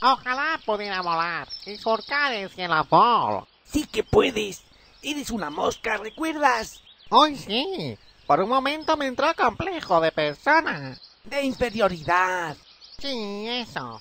Ojalá pudiera volar y surcar el cielo azul. Sí que puedes. Eres una mosca, ¿recuerdas? Hoy sí. Por un momento me entró complejo de persona. De inferioridad. Sí, eso.